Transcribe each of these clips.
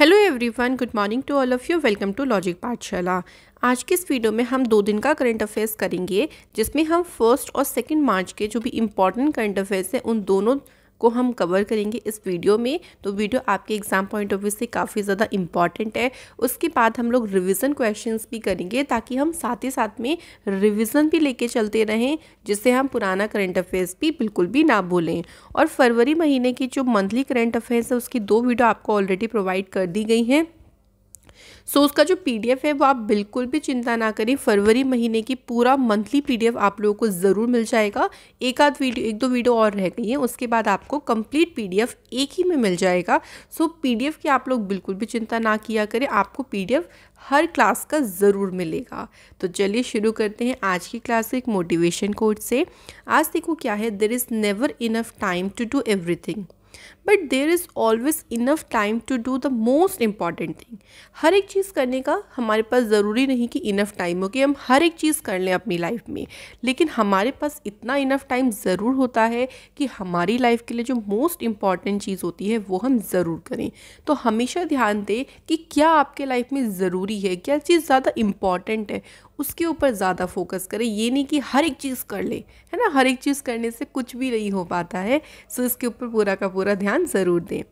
Hello everyone good morning to all of you welcome to Logic Pathshala आज के इस video में हम दो दिन का करंट अफेयर्स करेंगे जिसमें हम फर्स्ट और सेकंड मार्च के जो भी इम्पॉर्टेंट करंट अफेयर्स हैं उन दोनों को हम कवर करेंगे इस वीडियो में तो वीडियो आपके एग्जाम पॉइंट ऑफ व्यू से काफ़ी ज़्यादा इंपॉर्टेंट है उसके बाद हम लोग रिविज़न क्वेश्चन भी करेंगे ताकि हम साथ ही साथ में रिविज़न भी लेके चलते रहें जिससे हम पुराना करेंट अफेयर्स भी बिल्कुल भी ना भूलें और फरवरी महीने की जो मंथली करेंट अफेयर्स है उसकी दो वीडियो आपको ऑलरेडी प्रोवाइड कर दी गई हैं सो उसका जो पीडीएफ है वो आप बिल्कुल भी चिंता ना करें फरवरी महीने की पूरा मंथली पीडीएफ आप लोगों को ज़रूर मिल जाएगा एक आध वीडियो एक दो वीडियो और रह गई है उसके बाद आपको कंप्लीट पीडीएफ एक ही में मिल जाएगा सो पीडीएफ की आप लोग बिल्कुल भी चिंता ना किया करें आपको पीडीएफ हर क्लास का ज़रूर मिलेगा तो चलिए शुरू करते हैं आज की क्लास एक मोटिवेशन कोर्ट से आज देखो क्या है there is never enough time to do everything but there is always enough time to do the most important thing हर एक चीज़ करने का हमारे पास ज़रूरी नहीं कि इनफ टाइम हो कि हम हर एक चीज़ कर लें अपनी लाइफ में लेकिन हमारे पास इतना इनफ टाइम ज़रूर होता है कि हमारी लाइफ के लिए जो मोस्ट इम्पॉर्टेंट चीज़ होती है वो हम ज़रूर करें तो हमेशा ध्यान दें कि क्या आपके लाइफ में ज़रूरी है क्या चीज़ ज़्यादा इम्पॉर्टेंट है उसके ऊपर ज़्यादा फोकस करें ये नहीं कि हर एक चीज़ कर ले है ना हर एक चीज़ करने से कुछ भी नहीं हो पाता है सो इसके ऊपर पूरा का पूरा ध्यान ध्यान ज़रूर दें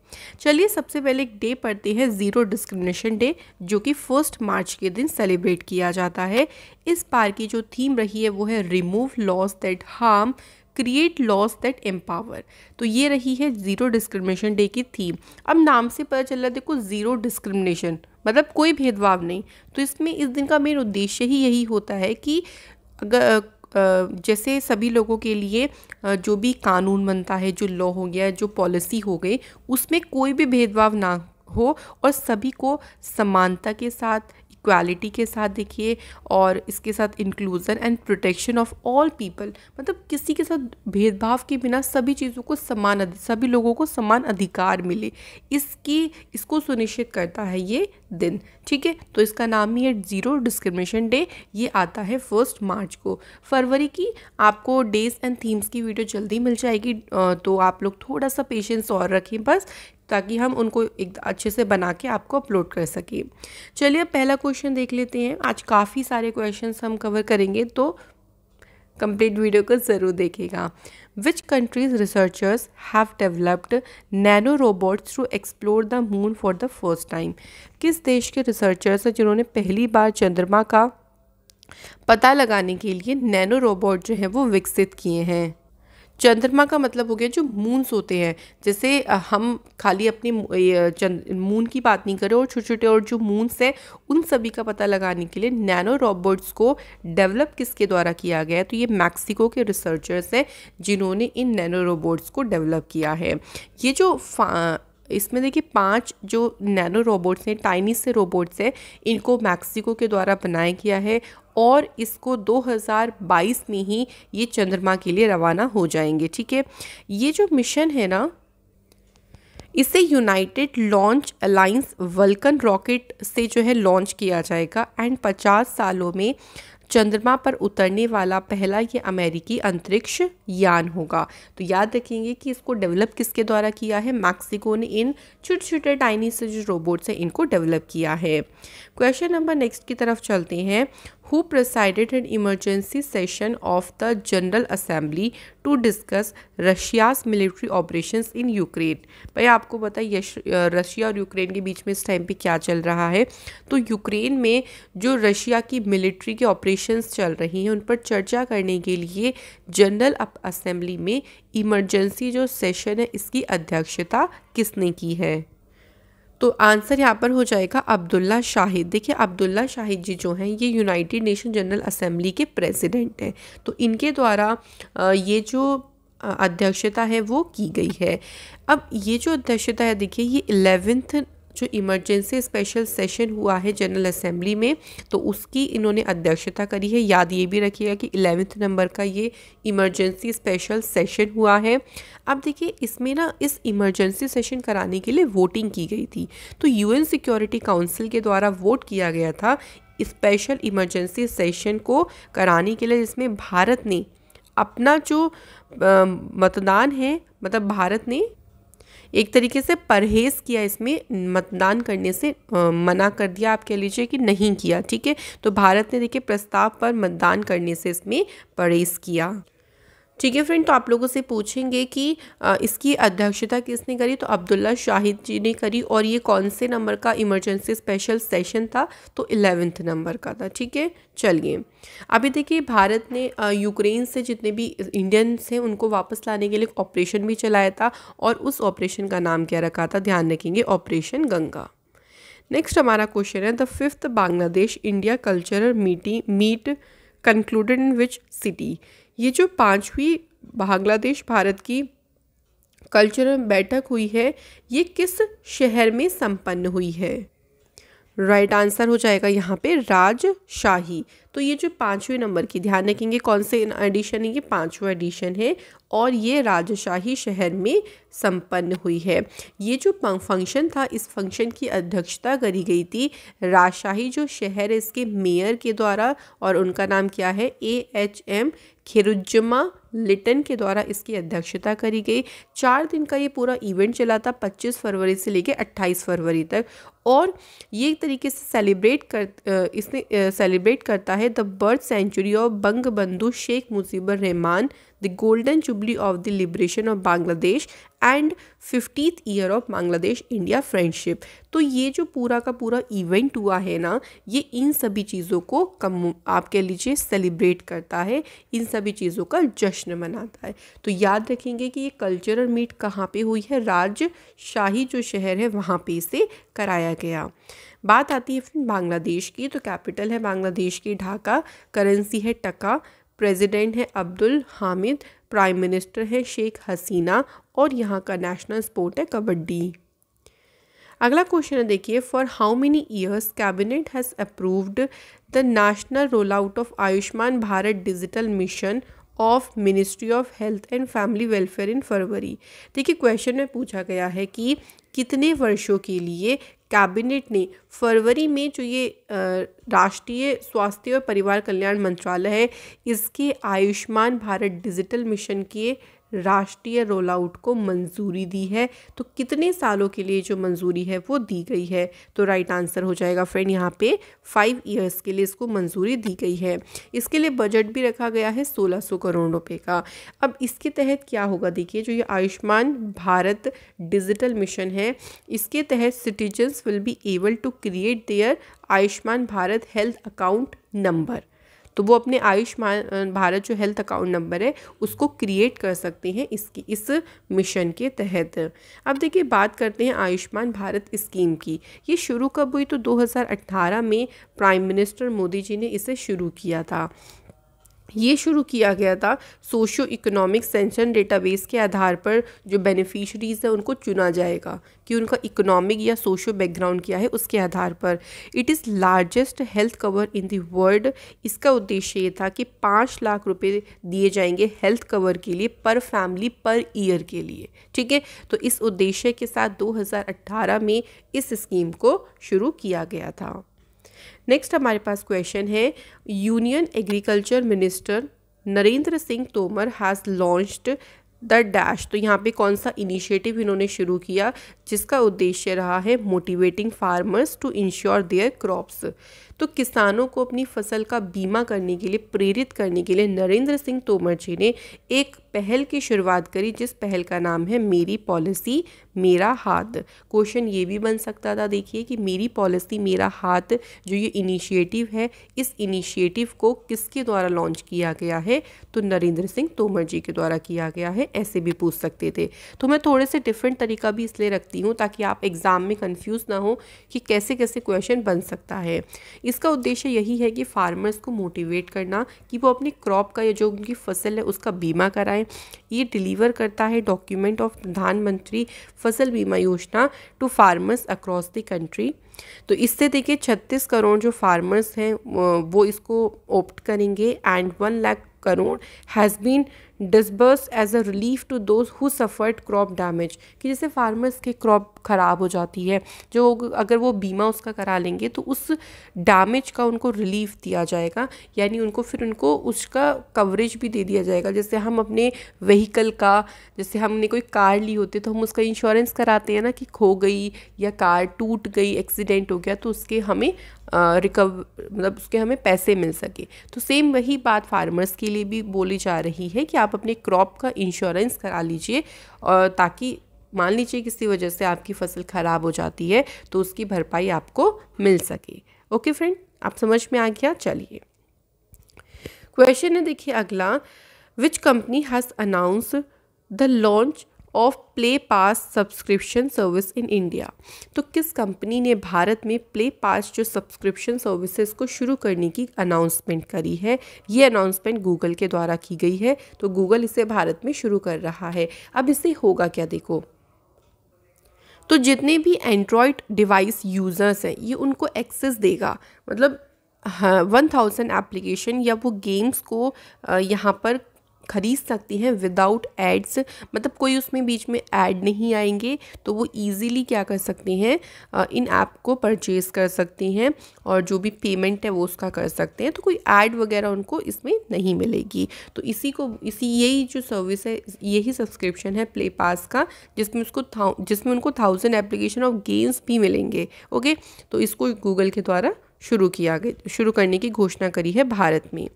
चलिए सबसे पहले एक डे पढ़ते हैं ज़ीरो डिस्क्रिमिनेशन डे जो कि फर्स्ट मार्च के दिन सेलिब्रेट किया जाता है इस बार की जो थीम रही है वो है remove laws that harm create laws that empower तो ये रही है ज़ीरो डिस्क्रिमिनेशन डे की थीम अब नाम से पता चल रहा है देखो ज़ीरो डिस्क्रिमिनेशन मतलब कोई भेदभाव नहीं तो इसमें इस दिन का मेन उद्देश्य ही यही होता है कि अगर जैसे सभी लोगों के लिए जो भी कानून बनता है जो लॉ हो गया जो पॉलिसी हो गई उसमें कोई भी भेदभाव ना हो और सभी को समानता के साथ इक्वालिटी के साथ देखिए और इसके साथ inclusion and protection of all people मतलब किसी के साथ भेदभाव के बिना सभी चीज़ों को समान सभी लोगों को समान अधिकार मिले इसकी इसको सुनिश्चित करता है ये दिन ठीक है तो इसका नाम ही है ज़ीरो डिस्क्रिमिनेशन डे ये आता है फर्स्ट मार्च को फरवरी की आपको डेज एंड थीम्स की वीडियो जल्दी मिल जाएगी तो आप लोग थोड़ा सा पेशेंस और रखें बस ताकि हम उनको एक अच्छे से बना के आपको अपलोड कर सकें चलिए अब पहला क्वेश्चन देख लेते हैं आज काफ़ी सारे क्वेश्चन हम कवर करेंगे तो कंप्लीट वीडियो को ज़रूर देखेगा which countries researchers have developed nano robots to explore the moon for the first time किस देश के रिसर्चर्स हैं जिन्होंने पहली बार चंद्रमा का पता लगाने के लिए नैनो रोबोट जो है वो विकसित किए हैं चंद्रमा का मतलब हो गया जो मून्स होते हैं जैसे हम खाली अपनी मून की बात नहीं करें और छोटे छोटे और जो मून्स हैं उन सभी का पता लगाने के लिए नैनो रॉबोट्स को डेवलप किसके द्वारा किया गया है तो ये मैक्सिको के रिसर्चर्स हैं जिन्होंने इन नैनो रोबोट्स को डेवलप किया है ये जो इसमें देखिए पांच जो नैनो रोबोट्स हैं टाइनी से रोबोट्स हैं इनको मैक्सिको के द्वारा बनाया गया है और इसको 2022 में ही ये चंद्रमा के लिए रवाना हो जाएंगे ठीक है ये जो मिशन है ना इसे United Launch Alliance Vulcan rocket से जो है लॉन्च किया जाएगा एंड 50 सालों में चंद्रमा पर उतरने वाला पहला ये अमेरिकी अंतरिक्ष यान होगा तो याद रखेंगे कि इसको डेवलप किसके द्वारा किया है मैक्सिको ने इन छोटे छोटे टाइनी से जो रोबोट्स हैं इनको डेवलप किया है क्वेश्चन नंबर नेक्स्ट की तरफ चलते हैं who presided an emergency session of the General Assembly to discuss Russia's military operations in Ukraine. भाई आपको पता है रशिया और यूक्रेन के बीच में इस टाइम पे क्या चल रहा है तो यूक्रेन में जो रशिया की मिलिट्री के ऑपरेशंस चल रही हैं उन पर चर्चा करने के लिए जनरल असेंबली में इमरजेंसी जो सेशन है इसकी अध्यक्षता किसने की है तो आंसर यहाँ पर हो जाएगा अब्दुल्ला शाहिद देखिए अब्दुल्ला शाहिद जी जो हैं ये यूनाइटेड नेशन जनरल असेंबली के प्रेसिडेंट हैं तो इनके द्वारा ये जो अध्यक्षता है वो की गई है अब ये जो अध्यक्षता है देखिए ये इलेवेंथ जो इमरजेंसी स्पेशल सेशन हुआ है जनरल असेंबली में तो उसकी इन्होंने अध्यक्षता करी है याद ये भी रखिएगा कि इलेवेंथ नंबर का ये इमरजेंसी स्पेशल सेशन हुआ है अब देखिए इसमें ना इस इमरजेंसी सेशन कराने के लिए वोटिंग की गई थी तो यूएन सिक्योरिटी काउंसिल के द्वारा वोट किया गया था स्पेशल इमरजेंसी सेशन को कराने के लिए जिसमें भारत ने अपना जो मतदान है मतलब भारत ने एक तरीके से परहेज़ किया इसमें मतदान करने से मना कर दिया आप कह लीजिए कि नहीं किया ठीक है तो भारत ने देखिए प्रस्ताव पर मतदान करने से इसमें परहेज़ किया ठीक है फ्रेंड तो आप लोगों से पूछेंगे कि इसकी अध्यक्षता किसने करी तो अब्दुल्ला शाहिद जी ने करी और ये कौन से नंबर का इमरजेंसी स्पेशल सेशन था तो इलेवेंथ नंबर का था ठीक है चलिए अभी देखिए भारत ने यूक्रेन से जितने भी इंडियंस हैं उनको वापस लाने के लिए ऑपरेशन भी चलाया था और उस ऑपरेशन का नाम क्या रखा था ध्यान रखेंगे ऑपरेशन गंगा नेक्स्ट हमारा क्वेश्चन है the fifth Bangladesh India cultural meeting meet concluded in which city ये जो पाँचवीं बांग्लादेश भारत की कल्चरल बैठक हुई है ये किस शहर में संपन्न हुई है राइट right आंसर हो जाएगा यहाँ पे राजशाही तो ये जो पाँचवें नंबर की ध्यान रखेंगे कौन से एडिशन है ये पाँचवा एडिशन है और ये राजशाही शहर में संपन्न हुई है ये जो फंक्शन था इस फंक्शन की अध्यक्षता करी गई थी राजशाही जो शहर है इसके मेयर के द्वारा और उनका नाम क्या है A H M Khairuzzaman Liton के द्वारा इसकी अध्यक्षता करी गई चार दिन का ये पूरा इवेंट चला था 25 फरवरी से लेकर 28 फरवरी तक और ये एक तरीके से सेलिब्रेट कर इसने सेलिब्रेट करता है the birth century of Bangabandhu Sheikh Mujibur Rahman the golden jubilee of the liberation of Bangladesh and fiftieth year of Bangladesh India friendship तो ये जो पूरा का पूरा इवेंट हुआ है ना ये इन सभी चीज़ों को कम आप कह लीजिए सेलिब्रेट करता है इन सभी चीज़ों का जश्न मनाता है तो याद रखेंगे कि ये कल्चरल मीट कहाँ पे हुई है राज्य शाही जो शहर है वहाँ पे इसे कराया गया बात आती है फिर बांग्लादेश की तो कैपिटल है बांग्लादेश की ढाका करेंसी है टका प्रेसिडेंट हैं अब्दुल हामिद प्राइम मिनिस्टर हैं शेख हसीना और यहाँ का नेशनल स्पोर्ट है कबड्डी अगला क्वेश्चन है देखिए for how many years cabinet has approved the national roll out of Ayushman Bharat digital mission of ministry of health and family welfare in February देखिए क्वेश्चन में पूछा गया है कि कितने वर्षों के लिए कैबिनेट ने फरवरी में जो ये राष्ट्रीय स्वास्थ्य और परिवार कल्याण मंत्रालय है इसके आयुष्मान भारत डिजिटल मिशन के राष्ट्रीय रोल आउट को मंजूरी दी है तो कितने सालों के लिए जो मंजूरी है वो दी गई है तो राइट आंसर हो जाएगा फ्रेंड यहाँ पे फाइव ईयर्स के लिए इसको मंजूरी दी गई है इसके लिए बजट भी रखा गया है 1600 करोड़ रुपए का अब इसके तहत क्या होगा देखिए जो ये आयुष्मान भारत डिजिटल मिशन है इसके तहत citizens will be able to create their Ayushman Bharat health account number तो वो अपने आयुष्मान भारत जो हेल्थ अकाउंट नंबर है उसको क्रिएट कर सकते हैं इसकी इस मिशन के तहत अब देखिए बात करते हैं आयुष्मान भारत स्कीम की ये शुरू कब हुई तो 2018 में प्राइम मिनिस्टर मोदी जी ने इसे शुरू किया था ये शुरू किया गया था सोशियो इकोनॉमिक सेंशन डेटाबेस के आधार पर जो बेनिफिशरीज़ हैं उनको चुना जाएगा कि उनका इकोनॉमिक या सोशियो बैकग्राउंड क्या है उसके आधार पर it is largest health cover in the world इसका उद्देश्य ये था कि पाँच लाख रुपए दिए जाएंगे हेल्थ कवर के लिए पर फैमिली पर ईयर के लिए ठीक है तो इस उद्देश्य के साथ 2018 में इस स्कीम को शुरू किया गया था नेक्स्ट हमारे पास क्वेश्चन है union agriculture minister Narendra Singh Tomar has launched the dash तो यहाँ पे कौन सा इनिशिएटिव इन्होंने शुरू किया जिसका उद्देश्य रहा है motivating farmers to insure their crops तो किसानों को अपनी फसल का बीमा करने के लिए प्रेरित करने के लिए नरेंद्र सिंह तोमर जी ने एक पहल की शुरुआत करी जिस पहल का नाम है मेरी पॉलिसी मेरा हाथ क्वेश्चन ये भी बन सकता था देखिए कि मेरी पॉलिसी मेरा हाथ जो ये इनिशिएटिव है इस इनिशिएटिव को किसके द्वारा लॉन्च किया गया है तो नरेंद्र सिंह तोमर जी के द्वारा किया गया है ऐसे भी पूछ सकते थे तो मैं थोड़े से डिफरेंट तरीका भी इसलिए रखती हूँ ताकि आप एग्ज़ाम में कन्फ्यूज़ ना हो कि कैसे कैसे क्वेश्चन बन सकता है इसका उद्देश्य यही है कि फार्मर्स को मोटिवेट करना कि वो अपनी क्रॉप का या जो उनकी फसल है उसका बीमा कराएं ये डिलीवर करता है डॉक्यूमेंट ऑफ प्रधानमंत्री Fasal Bima Yojana to farmers across the country तो इससे देखिए 36 करोड़ जो फार्मर्स हैं वो इसको ऑप्ट करेंगे and one lakh crore has been disburse as a relief to those who suffered crop damage कि जैसे फार्मर्स की क्रॉप ख़राब हो जाती है जो अगर वो बीमा उसका करा लेंगे तो उस डैमेज का उनको रिलीफ दिया जाएगा यानी उनको फिर उनको उसका कवरेज भी दे दिया जाएगा जैसे हम अपने व्हीकल का जैसे हमने कोई कार ली होती तो हम उसका इंश्योरेंस कराते हैं ना कि खो गई या कार टूट गई एक्सीडेंट हो गया तो उसके हमें रिकव मतलब उसके हमें पैसे मिल सके तो सेम वही बात फार्मर्स के लिए भी बोली जा रही है कि आप अपने क्रॉप का इंश्योरेंस करा लीजिए और ताकि मान लीजिए किसी वजह से आपकी फसल ख़राब हो जाती है तो उसकी भरपाई आपको मिल सके ओके फ्रेंड आप समझ में आ गया चलिए क्वेश्चन है देखिए अगला which company has announce the launch of play pass subscription service in India तो किस कंपनी ने भारत में प्ले पास जो सब्सक्रिप्शन सर्विसेज को शुरू करने की अनाउंसमेंट करी है ये अनाउंसमेंट गूगल के द्वारा की गई है तो गूगल इसे भारत में शुरू कर रहा है अब इसे होगा क्या देखो तो जितने भी एंड्रॉयड डिवाइस यूज़र्स हैं ये उनको एक्सेस देगा मतलब वन थाउजेंड एप्लीकेशन या वो गेम्स को यहाँ पर खरीद सकती हैं विदाउट एड्स मतलब कोई उसमें बीच में ऐड नहीं आएंगे तो वो ईज़िली क्या कर सकती हैं इन ऐप को परचेज़ कर सकती हैं और जो भी पेमेंट है वो उसका कर सकते हैं तो कोई ऐड वगैरह उनको इसमें नहीं मिलेगी तो इसी को इसी यही जो सर्विस है यही सब्सक्रिप्शन है प्ले पास का जिसमें उसको जिसमें उनको थाउजेंड एप्लीकेशन ऑफ गेम्स भी मिलेंगे ओके तो इसको गूगल के द्वारा शुरू किया गया शुरू करने की घोषणा करी है भारत में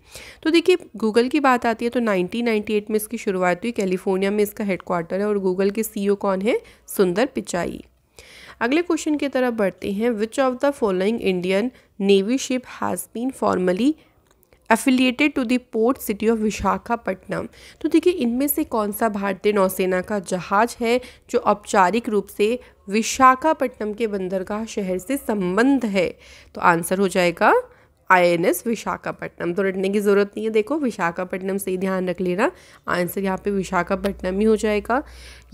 तो देखिए गूगल की बात आती है तो 1998 में इसकी शुरुआत हुई कैलिफोर्निया में इसका हेडक्वार्टर है और गूगल के सी e कौन है सुंदर पिचाई अगले क्वेश्चन की तरफ बढ़ते हैं which of the following Indian navy ship has been formally affiliated to the port city of Visakhapatnam तो देखिए इनमें से कौन सा भारतीय नौसेना का जहाज है जो औपचारिक रूप से विशाखापट्टनम के बंदरगाह शहर से संबंध है तो आंसर हो जाएगा आई एन एस विशाखापट्टनम तो रटने की ज़रूरत नहीं है देखो विशाखापट्टनम से ही ध्यान रख लेना आंसर यहाँ पे विशाखापट्टनम ही हो जाएगा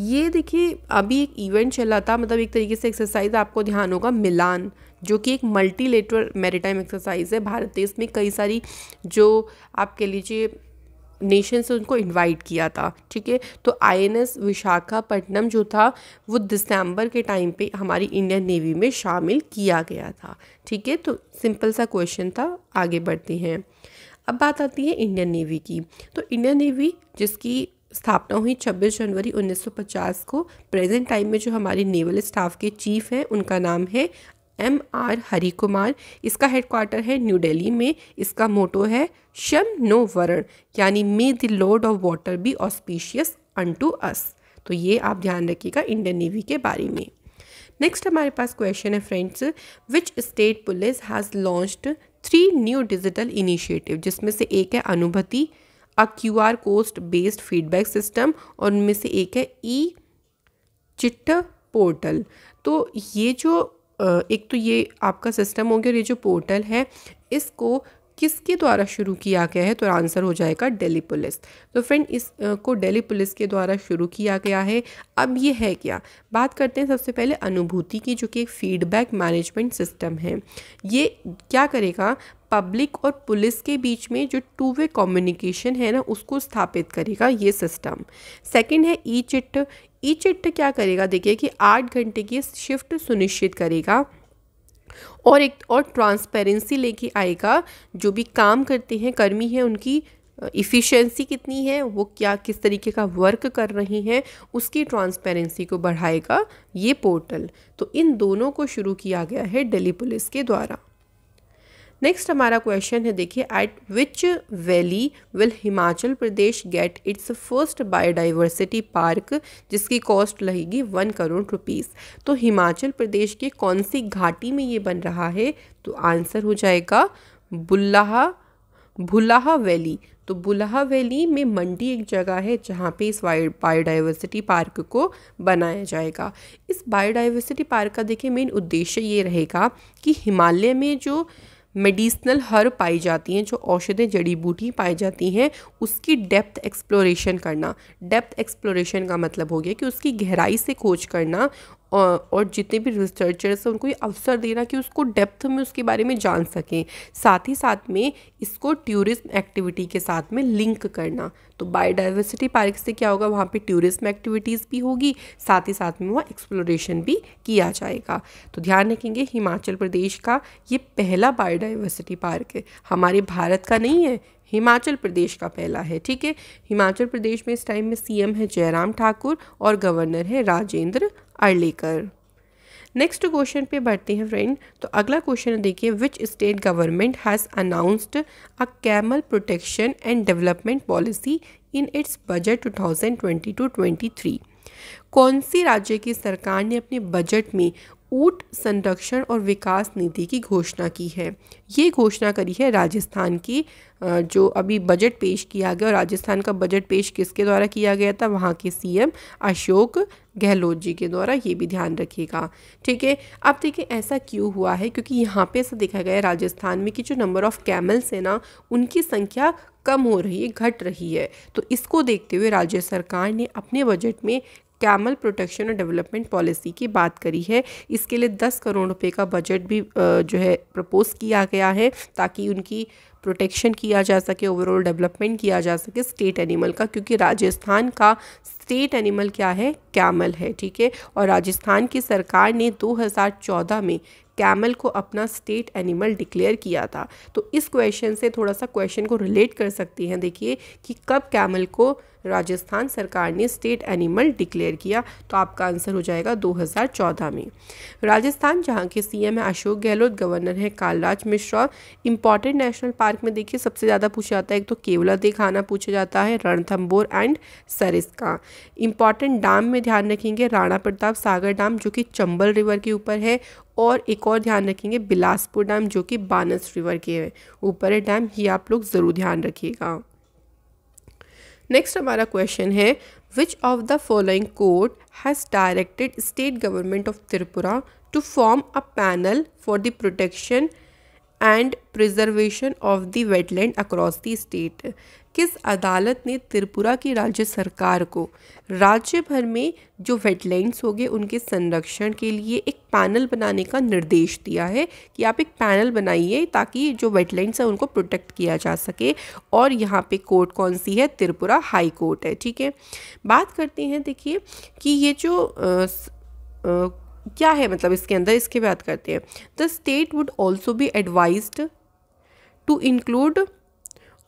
ये देखिए अभी एक इवेंट चला था मतलब एक तरीके से एक्सरसाइज आपको ध्यान होगा मिलान जो कि एक मल्टीलेटरल मैरिटाइम एक्सरसाइज है भारत देश में कई सारी जो आप कह लीजिए नेशन से उनको इनवाइट किया था ठीक है तो आईएनएस विशाखापट्टनम जो था वो दिसंबर के टाइम पे हमारी इंडियन नेवी में शामिल किया गया था ठीक है तो सिंपल सा क्वेश्चन था आगे बढ़ते हैं अब बात आती है इंडियन नेवी की तो इंडियन नेवी जिसकी स्थापना हुई 26 जनवरी 1950 को प्रेजेंट टाइम में जो हमारी नेवल स्टाफ के चीफ हैं उनका नाम है एम आर हरी कुमार इसका हेडक्वार्टर है न्यू दिल्ली में इसका मोटो है शम नो वरण यानी may the lord of water be auspicious unto us तो ये आप ध्यान रखिएगा इंडियन नेवी के बारे में नेक्स्ट हमारे पास क्वेश्चन है friends which state police has launched three new digital initiative जिसमें से एक है Anubhuti a Q R code based feedback system और उनमें से एक है ई चिट्ट पोर्टल तो ये जो एक तो ये आपका सिस्टम हो गया और ये जो पोर्टल है इसको किसके द्वारा शुरू किया गया है तो आंसर हो जाएगा दिल्ली पुलिस तो फ्रेंड इस को दिल्ली पुलिस के द्वारा शुरू किया गया है अब ये है क्या बात करते हैं सबसे पहले अनुभूति की जो कि एक फीडबैक मैनेजमेंट सिस्टम है ये क्या करेगा पब्लिक और पुलिस के बीच में जो टू वे कम्युनिकेशन है ना उसको स्थापित करेगा ये सिस्टम सेकंड है ई चिट ई चिट्ठ क्या करेगा देखिए कि आठ घंटे की शिफ्ट सुनिश्चित करेगा और एक और ट्रांसपेरेंसी लेके आएगा जो भी काम करते हैं कर्मी हैं उनकी इफ़िशेंसी कितनी है वो क्या किस तरीके का वर्क कर रही हैं उसकी ट्रांसपेरेंसी को बढ़ाएगा ये पोर्टल तो इन दोनों को शुरू किया गया है दिल्ली पुलिस के द्वारा नेक्स्ट हमारा क्वेश्चन है देखिए at which valley will Himachal Pradesh get its first biodiversity park जिसकी कॉस्ट लगेगी वन करोड़ रुपीज़ तो हिमाचल प्रदेश के कौन सी घाटी में ये बन रहा है तो आंसर हो जाएगा बुल्लाहा भुलाहा वैली तो बुलाहा वैली में मंडी एक जगह है जहाँ पे इस बायोडाइवर्सिटी पार्क को बनाया जाएगा इस बायोडाइवर्सिटी पार्क का देखिए मेन उद्देश्य ये रहेगा कि हिमालय में जो मेडिसिनल हर पाई जाती हैं जो औषधें जड़ी बूटी पाई जाती हैं उसकी डेप्थ एक्सप्लोरेशन करना डेप्थ एक्सप्लोरेशन का मतलब हो गया कि उसकी गहराई से खोज करना और जितने भी रिसर्चर्स हैं उनको ये अवसर देना कि उसको डेप्थ में उसके बारे में जान सकें साथ ही साथ में इसको टूरिज्म एक्टिविटी के साथ में लिंक करना तो बायोडाइवर्सिटी पार्क से क्या होगा वहाँ पे टूरिज्म एक्टिविटीज़ भी होगी साथ ही साथ में वहाँ एक्सप्लोरेशन भी किया जाएगा तो ध्यान रखेंगे हिमाचल प्रदेश का ये पहला बायोडाइवर्सिटी पार्क है हमारे भारत का नहीं है हिमाचल प्रदेश का पहला है ठीक है हिमाचल प्रदेश में इस टाइम में सीएम है जयराम ठाकुर और गवर्नर है राजेंद्र अर्लीकर नेक्स्ट क्वेश्चन पे बढ़ते हैं फ्रेंड तो अगला क्वेश्चन देखिए which state government has announced a camel protection and development policy in its budget 2022-23 कौन सी राज्य की सरकार ने अपने बजट में ऊट संरक्षण और विकास नीति की घोषणा की है ये घोषणा करी है राजस्थान की जो अभी बजट पेश किया गया और राजस्थान का बजट पेश किसके द्वारा किया गया था वहाँ के सीएम अशोक गहलोत जी के द्वारा ये भी ध्यान रखिएगा ठीक है अब देखिए ऐसा क्यों हुआ है क्योंकि यहाँ पे ऐसा देखा गया है राजस्थान में कि जो नंबर ऑफ़ कैमल्स है ना उनकी संख्या कम हो रही है घट रही है तो इसको देखते हुए राज्य सरकार ने अपने बजट में कैमल प्रोटेक्शन और डेवलपमेंट पॉलिसी की बात करी है इसके लिए दस करोड़ रुपए का बजट भी जो है प्रपोज किया गया है ताकि उनकी प्रोटेक्शन किया जा सके ओवरऑल डेवलपमेंट किया जा सके स्टेट एनिमल का क्योंकि राजस्थान का स्टेट एनिमल क्या है कैमल है ठीक है और राजस्थान की सरकार ने 2014 में कैमल को अपना स्टेट एनिमल डिक्लेयर किया था तो इस क्वेश्चन से थोड़ा सा क्वेश्चन को रिलेट कर सकती हैं देखिए कि कब कैमल को राजस्थान सरकार ने स्टेट एनिमल डिक्लेयर किया तो आपका आंसर हो जाएगा 2014 में राजस्थान जहाँ के सीएम है अशोक गहलोत गवर्नर है Kalraj Mishra important national park में देखिए सबसे ज़्यादा पूछा जाता है एक तो केवला देखाना पूछा जाता है Ranthambore and Sariska important dam में ध्यान रखेंगे राणा प्रताप सागर डाम जो कि चंबल रिवर के ऊपर है और एक और ध्यान रखेंगे बिलासपुर डैम जो कि बानस रिवर के है ऊपर है डैम ये आप लोग ज़रूर ध्यान रखिएगा नेक्स्ट हमारा क्वेश्चन है which of the following court has directed state government of Tripura to form a panel for the protection and preservation of the wetland across the state किस अदालत ने त्रिपुरा की राज्य सरकार को राज्य भर में जो वेटलैंड्स होंगे उनके संरक्षण के लिए एक पैनल बनाने का निर्देश दिया है कि आप एक पैनल बनाइए ताकि जो वेटलैंड्स हैं उनको प्रोटेक्ट किया जा सके और यहाँ पे कोर्ट कौन सी है त्रिपुरा हाई कोर्ट है ठीक है बात करते हैं देखिए कि ये जो आ, आ, क्या है मतलब इसके अंदर इसके बात करते हैं the state would also be advise to include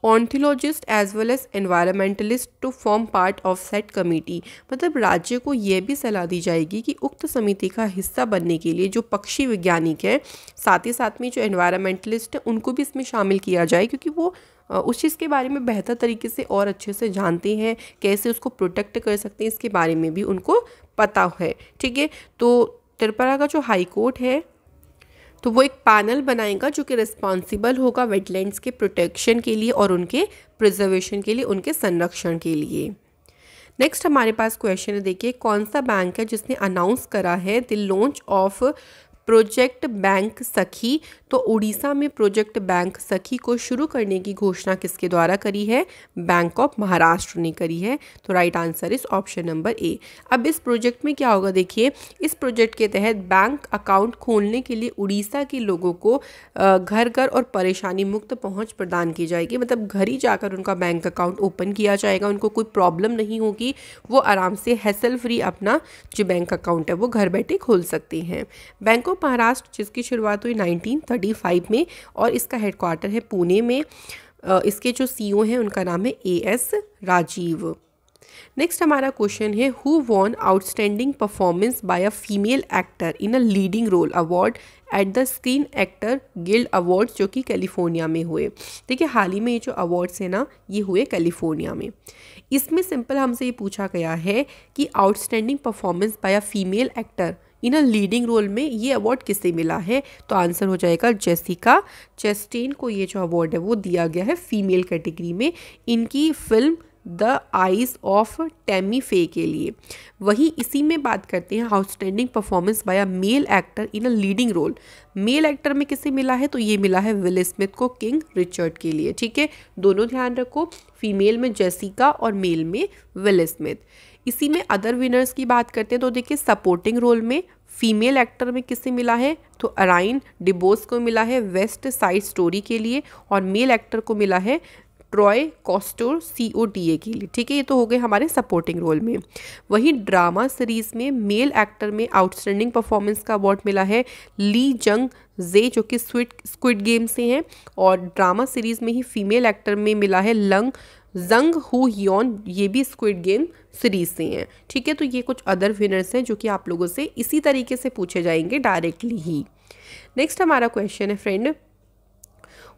ornithologist as well as environmentalist to form part of said committee मतलब राज्य को यह भी सलाह दी जाएगी कि उक्त समिति का हिस्सा बनने के लिए जो पक्षी वैज्ञानिक हैं साथ ही साथ में जो एनवायरमेंटलिस्ट हैं उनको भी इसमें शामिल किया जाए क्योंकि वो उस चीज़ के बारे में बेहतर तरीके से और अच्छे से जानते हैं कैसे उसको प्रोटेक्ट कर सकते हैं इसके बारे में भी उनको पता है ठीक है तो त्रिपुरा का जो हाई कोर्ट है तो वो एक पैनल बनाएगा जो कि रिस्पॉन्सिबल होगा वेटलैंड्स के प्रोटेक्शन के लिए और उनके प्रिजर्वेशन के लिए उनके संरक्षण के लिए नेक्स्ट हमारे पास क्वेश्चन है देखिए कौन सा बैंक है जिसने अनाउंस करा है the launch of project bank Sakhi तो उड़ीसा में प्रोजेक्ट बैंक सखी को शुरू करने की घोषणा किसके द्वारा करी है बैंक ऑफ महाराष्ट्र ने करी है तो राइट आंसर इस ऑप्शन नंबर ए अब इस प्रोजेक्ट में क्या होगा देखिए इस प्रोजेक्ट के तहत बैंक अकाउंट खोलने के लिए उड़ीसा के लोगों को घर घर और परेशानी मुक्त पहुँच प्रदान की जाएगी मतलब घर ही जाकर उनका बैंक अकाउंट ओपन किया जाएगा उनको कोई प्रॉब्लम नहीं होगी वो आराम से हैसल फ्री अपना जो बैंक अकाउंट है वो घर बैठे खोल सकते हैं बैंक ऑफ तो महाराष्ट्र जिसकी शुरुआत हुई 1935 में और इसका हेडक्वार्टर है पुणे में इसके जो सीईओ e हैं उनका नाम है ए एस राजीव नेक्स्ट हमारा क्वेश्चन है who won outstanding performance by a female actor in a leading role award at the screen actor guild awards जो कि कैलिफोर्निया में हुए देखिए हाल ही में ये जो अवार्ड्स हैं ना ये हुए कैलिफोर्निया में इसमें सिंपल हमसे ये पूछा गया है कि outstanding performance by a female actor in a leading role में ये अवार्ड किसे मिला है तो आंसर हो जाएगा जेसिका चेस्टेन को ये जो अवार्ड है वो दिया गया है फीमेल कैटेगरी में इनकी film the eyes of Tammy Faye के लिए वही इसी में बात करते हैं outstanding performance by a male actor in a leading role male actor में किसे मिला है तो ये मिला है विल स्मिथ को किंग रिचर्ड के लिए ठीक है दोनों ध्यान रखो फीमेल में जेसिका और मेल में विल स्मिथ इसी में अदर विनर्स की बात करते हैं तो देखिए सपोर्टिंग रोल में फीमेल एक्टर में किसे मिला है तो अराइन डिबोस को मिला है वेस्ट साइड स्टोरी के लिए और मेल एक्टर को मिला है Troy कॉस्टोर C O T A के लिए ठीक है ये तो हो गए हमारे सपोर्टिंग रोल में वहीं ड्रामा सीरीज़ में मेल एक्टर में आउटस्टैंडिंग परफॉर्मेंस का अवार्ड मिला है ली जंग जे जो कि स्विट स्क्विड गेम से हैं और ड्रामा सीरीज़ में ही फीमेल एक्टर में मिला है लंग जंग हु योन ये भी स्क्विड गेम सीरीज़ से हैं ठीक है तो ये कुछ अदर विनर्स हैं जो कि आप लोगों से इसी तरीके से पूछे जाएंगे डायरेक्टली ही नेक्स्ट हमारा क्वेश्चन है friend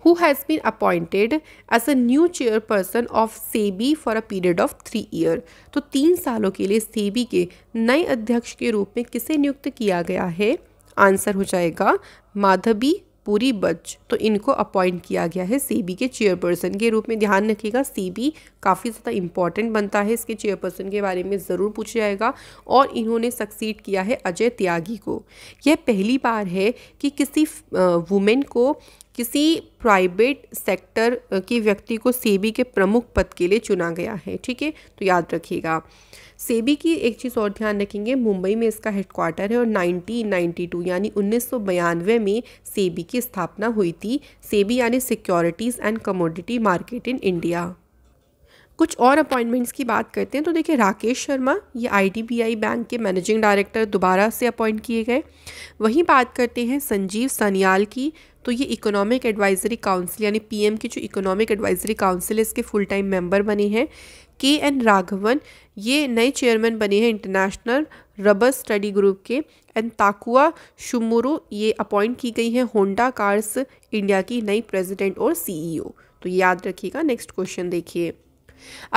who has been appointed as a new chairperson of SEBI for a period of three year तो तीन सालों के लिए सेबी के नए अध्यक्ष के रूप में किसे नियुक्त किया गया है आंसर हो जाएगा माधवी पूरी बच तो इनको अपॉइंट किया गया है सीबी के चेयरपर्सन के रूप में ध्यान रखिएगा सीबी काफ़ी ज़्यादा इंपॉर्टेंट बनता है इसके चेयरपर्सन के बारे में ज़रूर पूछा जाएगा और इन्होंने सक्सीड किया है अजय त्यागी को यह पहली बार है कि किसी वुमेन को किसी प्राइवेट सेक्टर के व्यक्ति को सेबी के प्रमुख पद के लिए चुना गया है ठीक है तो याद रखिएगा सेबी की एक चीज़ और ध्यान रखेंगे मुंबई में इसका हेडक्वार्टर है और 1992 यानी उन्नीस में सेबी की स्थापना हुई थी सेबी यानी securities and commodity market in India कुछ और अपॉइंटमेंट्स की बात करते हैं तो देखिए राकेश शर्मा ये आईडीबीआई बैंक के मैनेजिंग डायरेक्टर दोबारा से अपॉइंट किए गए वहीं बात करते हैं संजीव सनियाल की तो ये इकोनॉमिक एडवाइजरी काउंसिल यानी पीएम की जो इकोनॉमिक एडवाइजरी काउंसिल है इसके फुल टाइम मेंबर बने हैं के एन राघवन ये नए चेयरमैन बने हैं इंटरनेशनल रबर स्टडी ग्रुप के एंड ताकुआ शुमुरु ये अपॉइंट की गई है होंडा कार्स इंडिया की नई प्रेजिडेंट और सी e तो याद रखिएगा नेक्स्ट क्वेश्चन देखिए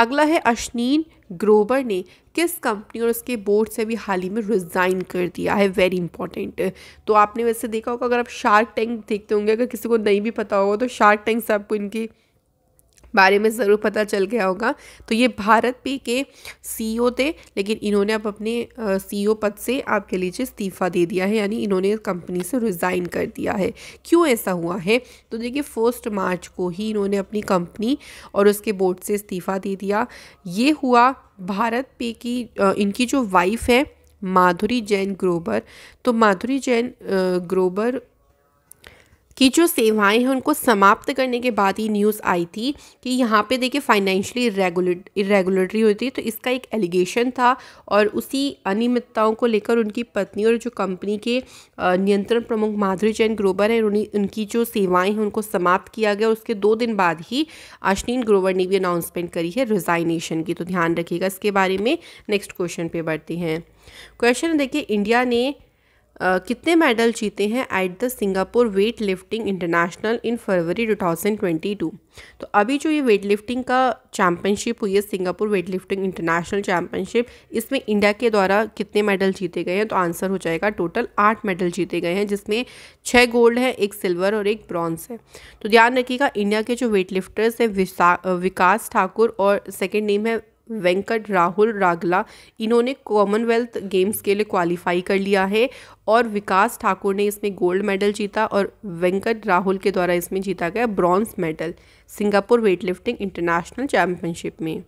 अगला है अश्नीन ग्रोवर ने किस कंपनी और उसके बोर्ड से भी हाल ही में रिज़ाइन कर दिया है वेरी इंपॉर्टेंट तो आपने वैसे देखा होगा अगर आप शार्क टैंक देखते होंगे अगर किसी को नहीं भी पता होगा तो शार्क टैंक से आपको इनकी बारे में ज़रूर पता चल गया होगा तो ये भारत पे के सीईओ e थे लेकिन इन्होंने अब अपने सीईओ e पद से आपके लीजिए इस्तीफ़ा दे दिया है यानी इन्होंने कंपनी से रिज़ाइन कर दिया है क्यों ऐसा हुआ है तो देखिए फर्स्ट मार्च को ही इन्होंने अपनी कंपनी और उसके बोर्ड से इस्तीफ़ा दे दिया ये हुआ भारत पे की इनकी जो वाइफ है माधुरी जैन ग्रोबर तो माधुरी जैन ग्रोबर कि जो सेवाएं हैं उनको समाप्त करने के बाद ही न्यूज़ आई थी कि यहाँ पे देखिए फाइनेंशियली इरेगुलेट इरेगुलेटरी हुई थी तो इसका एक एलिगेशन था और उसी अनियमितताओं को लेकर उनकी पत्नी और जो कंपनी के नियंत्रण प्रमुख माधुरी जैन ग्रोवर हैं उन्हें उनकी जो सेवाएं हैं उनको समाप्त किया गया उसके दो दिन बाद ही अश्विन ग्रोवर ने भी अनाउंसमेंट करी है रिजाइनेशन की तो ध्यान रखिएगा इसके बारे में नेक्स्ट क्वेश्चन पे बढ़ते हैं क्वेश्चन देखिए इंडिया ने कितने मेडल जीते हैं at the Singapore weight lifting international in February 2022 तो अभी जो ये वेट लिफ्टिंग का चैम्पियनशिप हुई है Singapore weight lifting international championship इसमें इंडिया के द्वारा कितने मेडल जीते गए हैं तो आंसर हो जाएगा टोटल आठ मेडल जीते गए हैं जिसमें छः गोल्ड है एक सिल्वर और एक ब्रॉन्ज है तो ध्यान रखिएगा इंडिया के जो वेट लिफ्टर्स हैं विकास ठाकुर और सेकेंड नेम है वेंकट राहुल रागला इन्होंने कॉमनवेल्थ गेम्स के लिए क्वालिफाई कर लिया है और विकास ठाकुर ने इसमें गोल्ड मेडल जीता और वेंकट राहुल के द्वारा इसमें जीता गया bronze medal Singapore weightlifting international championship में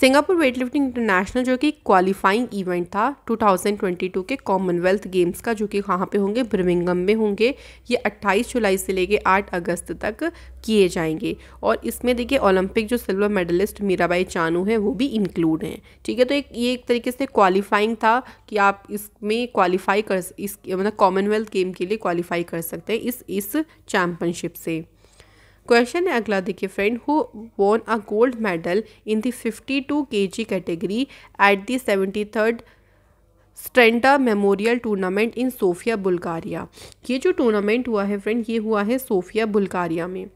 सिंगापुर वेटलिफ्टिंग इंटरनेशनल जो कि क्वालिफाइंग इवेंट था 2022 के कॉमनवेल्थ गेम्स का जो कि कहाँ पे होंगे ब्रमिंगम में होंगे ये 28 जुलाई से लेके 8 अगस्त तक किए जाएंगे और इसमें देखिए ओलंपिक जो सिल्वर मेडलिस्ट मीराबाई चानू है वो भी इंक्लूड हैं ठीक है तो एक ये एक तरीके से क्वालिफाइंग था कि आप इसमें क्वालिफाई कर इस मतलब कॉमनवेल्थ गेम के लिए क्वालिफाई कर सकते हैं इस इस चैम्पियनशिप से क्वेश्चन है अगला देखिए friend who won a gold medal in the fifty two K G category at the seventy third Strandja memorial tournament in Sofia Bulgaria ये जो टूर्नामेंट हुआ है फ्रेंड ये हुआ है सोफिया बुल्गारिया में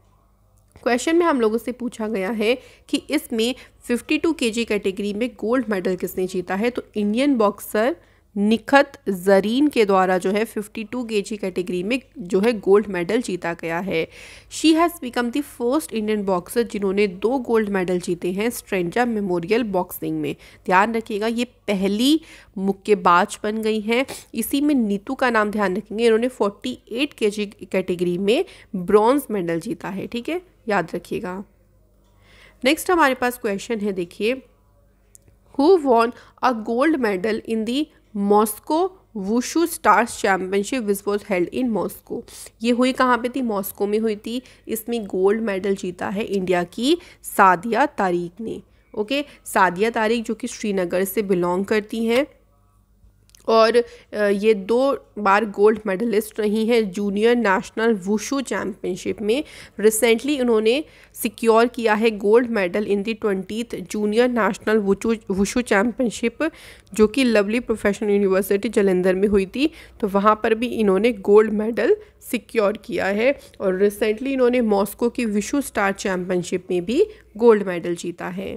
क्वेश्चन में हम लोगों से पूछा गया है कि इसमें 52 केजी कैटेगरी में गोल्ड मेडल किसने जीता है तो इंडियन बॉक्सर निखत जरीन के द्वारा जो है 52 टू के जी कैटेगरी में जो है गोल्ड मेडल जीता गया है she has become the first Indian boxer जिन्होंने दो गोल्ड मेडल जीते हैं स्ट्रेंजा मेमोरियल बॉक्सिंग में ध्यान रखिएगा ये पहली मुक्केबाज बन गई हैं इसी में नीतू का नाम ध्यान रखेंगे इन्होंने 48 जी कैटेगरी में ब्रॉन्ज मेडल जीता है ठीक है याद रखिएगा नेक्स्ट हमारे पास क्वेश्चन है देखिए who won a gold medal in the Moscow wushu stars championship which was held in Moscow ये हुई कहाँ पे थी मॉस्को में हुई थी इसमें गोल्ड मेडल जीता है इंडिया की सादिया तारीख़ ने ओके सादिया तारीख़ जो कि श्रीनगर से बिलोंग करती हैं और ये दो बार गोल्ड मेडलिस्ट रही हैं जूनियर नेशनल वुशू चैम्पियनशिप में रिसेंटली इन्होंने सिक्योर किया है gold medal in the twentieth junior national wushu wushu championship जो कि लवली प्रोफेशनल यूनिवर्सिटी जलंधर में हुई थी तो वहाँ पर भी इन्होंने गोल्ड मेडल सिक्योर किया है और रिसेंटली इन्होंने मॉस्को की विशु स्टार चैम्पियनशिप में भी गोल्ड मेडल जीता है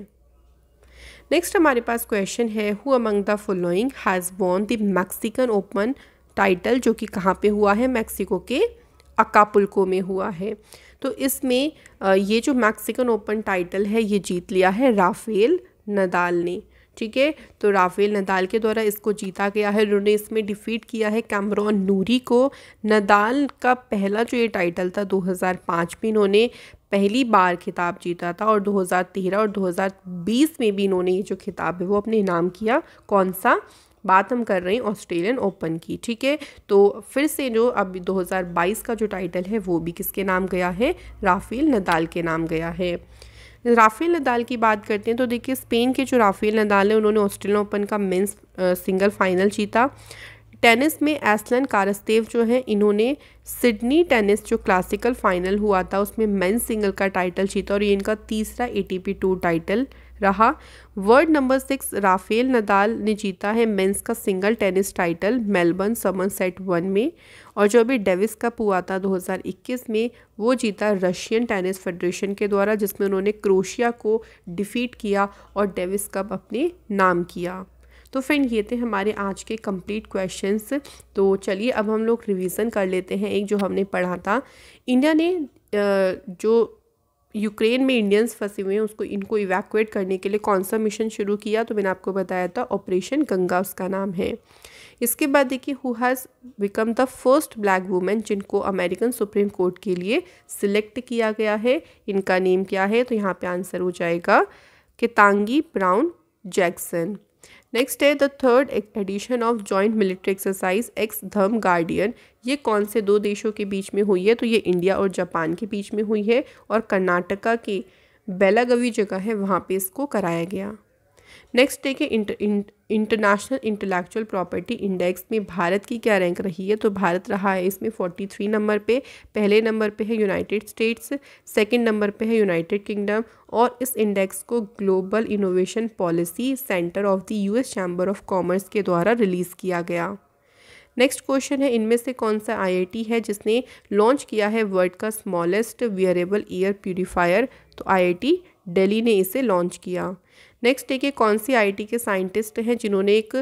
नेक्स्ट हमारे पास क्वेश्चन है who among the following has won the Mexican open title जो कि कहाँ पे हुआ है मैक्सिको के अकापुल्को में हुआ है तो इसमें ये जो मैक्सिकन ओपन टाइटल है ये जीत लिया है राफेल नदाल ने ठीक है तो राफेल नदाल के द्वारा इसको जीता गया है उन्होंने इसमें डिफीट किया है कैमरॉन नूरी को नदाल का पहला जो ये टाइटल था 2005 में इन्होंने पहली बार खिताब जीता था और 2013 और 2020 में भी इन्होंने ये जो खिताब है वो अपने नाम किया कौन सा बात हम कर रहे हैं ऑस्ट्रेलियन ओपन की ठीक है तो फिर से जो अब 2022 का जो टाइटल है वो भी किसके नाम गया है राफेल नदाल के नाम गया है राफेल नदाल की बात करते हैं तो देखिए स्पेन के जो राफेल नदाल है उन्होंने ऑस्ट्रेलियन ओपन का मेंस सिंगल फाइनल जीता टेनिस में एसलन कारस्तेव जो हैं इन्होंने सिडनी टेनिस जो क्लासिकल फाइनल हुआ था उसमें मैन सिंगल का टाइटल जीता और ये इनका तीसरा ए टी टू टाइटल रहा world number six Rafael Nadal ने जीता है मेंस का single tennis title Melbourne summer set one में और जो अभी डेविस कप हुआ था 2021 में वो जीता रशियन टेनिस फेडरेशन के द्वारा जिसमें उन्होंने क्रोशिया को डिफीट किया और डेविस कप अपने नाम किया तो फ्रेंड ये थे हमारे आज के कंप्लीट क्वेश्चंस तो चलिए अब हम लोग रिवीजन कर लेते हैं एक जो हमने पढ़ा था इंडिया ने जो यूक्रेन में इंडियंस फंसे हुए हैं उसको इनको इवैक्यूएट करने के लिए कौन सा मिशन शुरू किया तो मैंने आपको बताया था ऑपरेशन गंगा उसका नाम है इसके बाद देखिए who has become the first black women जिनको अमेरिकन सुप्रीम कोर्ट के लिए सिलेक्ट किया गया है इनका नेम क्या है तो यहाँ पे आंसर हो जाएगा कितांगी ब्राउन जैक्सन नेक्स्ट है the third edition of joint military exercise ex Dharma guardian ये कौन से दो देशों के बीच में हुई है तो ये इंडिया और जापान के बीच में हुई है और कर्नाटका के बेलागवी जगह है वहाँ पे इसको कराया गया नेक्स्ट देखिए इंटरनेशनल इंटेलेक्चुअल प्रॉपर्टी इंडेक्स में भारत की क्या रैंक रही है तो भारत रहा है इसमें फोर्टी थ्री नंबर पे पहले नंबर पे है यूनाइटेड स्टेट्स सेकंड नंबर पे है यूनाइटेड किंगडम और इस इंडेक्स को global innovation policy center of the US chamber of commerce के द्वारा रिलीज़ किया गया नेक्स्ट क्वेश्चन है इनमें से कौन सा आईआईटी है जिसने लॉन्च किया है वर्ल्ड का स्मॉलेस्ट वियरेबल एयर प्यूरिफायर तो आईआईटी दिल्ली ने इसे लॉन्च किया नेक्स्ट देखिए कौन सी आईटी के साइंटिस्ट हैं जिन्होंने एक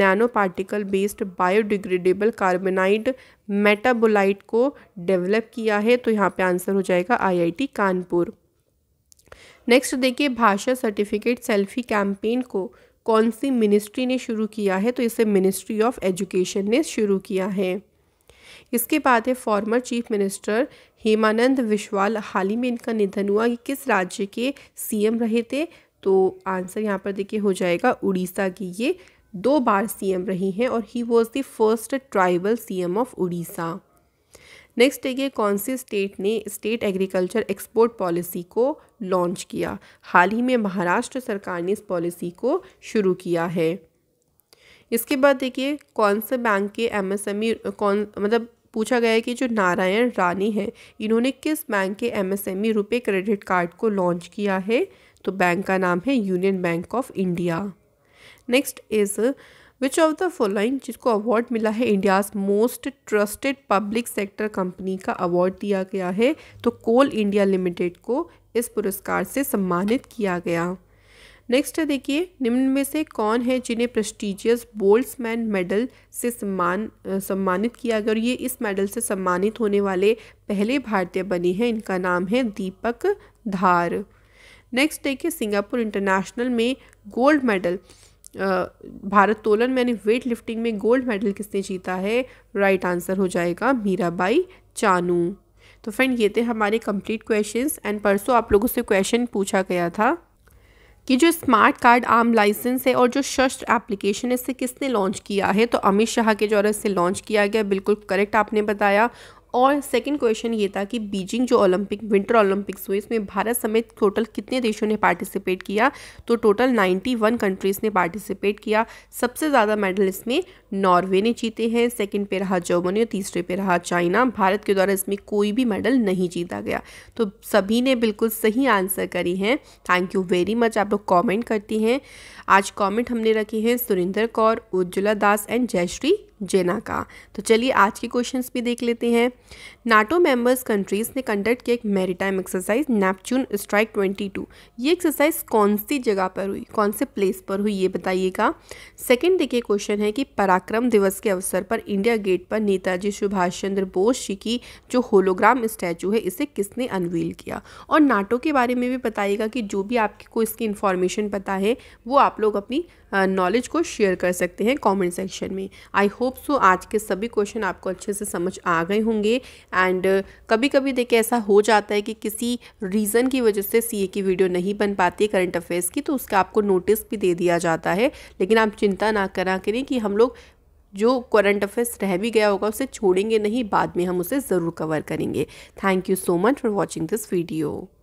nano particle based biodegradable carbonide metabolite को डेवलप किया है तो यहाँ पे आंसर हो जाएगा आईआईटी कानपुर नेक्स्ट देखिए भाषा सर्टिफिकेट सेल्फी कैंपेन को कौन सी मिनिस्ट्री ने शुरू किया है तो इसे मिनिस्ट्री ऑफ एजुकेशन ने शुरू किया है इसके बाद है former chief minister Hemananda Biswal हाल ही में इनका निधन हुआ कि किस राज्य के सीएम रहे थे तो आंसर यहाँ पर देखिए हो जाएगा उड़ीसा की ये दो बार सीएम रही हैं और he was the first tribal CM of Orissa next देखिए कौन सी स्टेट ने स्टेट एग्रीकल्चर एक्सपोर्ट पॉलिसी को लॉन्च किया हाल ही में महाराष्ट्र सरकार ने इस पॉलिसी को शुरू किया है इसके बाद देखिए कौन से बैंक के एमएसएमई e, कौन मतलब पूछा गया है कि जो नारायण रानी हैं इन्होंने किस बैंक के MSME e RuPay credit card को लॉन्च किया है तो बैंक का नाम है union bank of India next is which of the following जिसको अवार्ड मिला है India's most trusted public sector company का अवार्ड दिया गया है तो कोल इंडिया लिमिटेड को इस पुरस्कार से सम्मानित किया गया नेक्स्ट देखिए निम्न में से कौन है जिन्हें प्रेस्टिजियस बोल्ड्समैन मेडल से सम्मान सम्मानित किया गया और ये इस मेडल से सम्मानित होने वाले पहले भारतीय बने हैं इनका नाम है दीपक धार नेक्स्ट देखिए सिंगापुर इंटरनेशनल में गोल्ड मेडल भारत तोलन मैंने वेट लिफ्टिंग में गोल्ड मेडल किसने जीता है राइट आंसर हो जाएगा मीराबाई चानू तो फ्रेंड ये थे हमारे कंप्लीट क्वेश्चंस एंड परसों आप लोगों से क्वेश्चन पूछा गया था कि जो स्मार्ट कार्ड आम लाइसेंस है और जो शस्त्र एप्लीकेशन है इसे किसने लॉन्च किया है तो अमित शाह के द्वारा इसे लॉन्च किया गया बिल्कुल करेक्ट आपने बताया और सेकंड क्वेश्चन ये था कि बीजिंग जो ओलंपिक विंटर ओलंपिक्स हुए इसमें भारत समेत टोटल कितने देशों ने पार्टिसिपेट किया तो टोटल 91 कंट्रीज़ ने पार्टिसिपेट किया सबसे ज़्यादा मेडल इसमें नॉर्वे ने जीते हैं सेकंड पे रहा जर्मनी और तीसरे पे रहा चाइना भारत के द्वारा इसमें कोई भी मेडल नहीं जीता गया तो सभी ने बिल्कुल सही आंसर करी हैं थैंक यू वेरी मच आप लोग कॉमेंट करती हैं आज कॉमेंट हमने रखे हैं सुरेंद्र कौर उज्ज्वला दास एंड जयश्री जेना का तो चलिए आज के क्वेश्चंस भी देख लेते हैं नाटो मेंबर्स कंट्रीज़ ने कंडक्ट किया एक मेरीटाइम एक्सरसाइज नेपच्यून स्ट्राइक 22 ये एक्सरसाइज कौन सी जगह पर हुई कौन से प्लेस पर हुई ये बताइएगा सेकंड देखिए क्वेश्चन है कि पराक्रम दिवस के अवसर पर इंडिया गेट पर नेताजी सुभाष चंद्र बोस जी की जो होलोग्राम स्टैचू है इसे किसने अनवील किया और नाटो के बारे में भी बताइएगा कि जो भी आपको इसकी इन्फॉर्मेशन पता है वो आप लोग अपनी नॉलेज को शेयर कर सकते हैं कमेंट सेक्शन में आई होप सो आज के सभी क्वेश्चन आपको अच्छे से समझ आ गए होंगे एंड कभी कभी देखिए ऐसा हो जाता है कि किसी रीज़न की वजह से सीए की वीडियो नहीं बन पाती है करंट अफेयर्स की तो उसका आपको नोटिस भी दे दिया जाता है लेकिन आप चिंता ना करा करें कि हम लोग जो करंट अफेयर्स रह भी गया होगा उसे छोड़ेंगे नहीं बाद में हम उसे ज़रूर कवर करेंगे thank you so much for watching this video